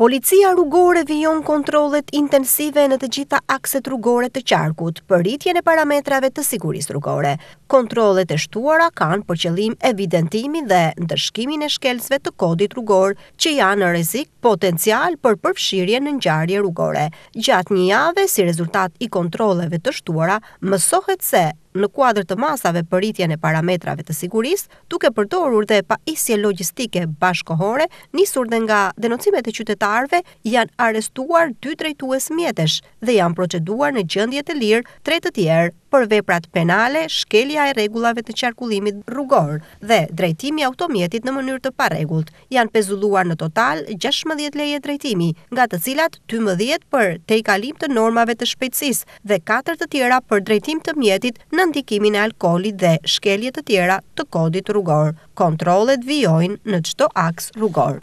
Policia rrugore vijon kontrolet intensive në të gjitha akset rrugore të qarkut për rritje në parametrave të siguris rrugore. Kontrolet e shtuara kanë për qëllim evidentimi dhe ndërshkimin e shkelsve të kodit rrugor që janë në rezik potencial për përfshirje në njarje rrugore. Gjatë një jave, si rezultat i kontroleve të shtuara, mësohet se në kuadrë të masave për rritjen e parametrave të sigurisë, duke përdorur dhe pajisje logjistike bashkohore, nisur dhe nga denoncimet e qytetarëve, janë arrestuar dy drejtues mjetesh dhe janë proceduar në gjendje të lirë tre të tjerë për veprat penale, shkelja e rregullave të qarkullimit rrugor dhe drejtimi automjetit në mënyrë të paregullt. Janë pezulluar në total 16 leje drejtimi, nga të cilat 12 për tejkalim të normave të shpejtësisë dhe 4 të tjera për drejtim të mjetit në ndikimin e alkoolit dhe shkelje të tjera të kodit rrugor. Kontrollet vijojnë në çdo aks rrugor.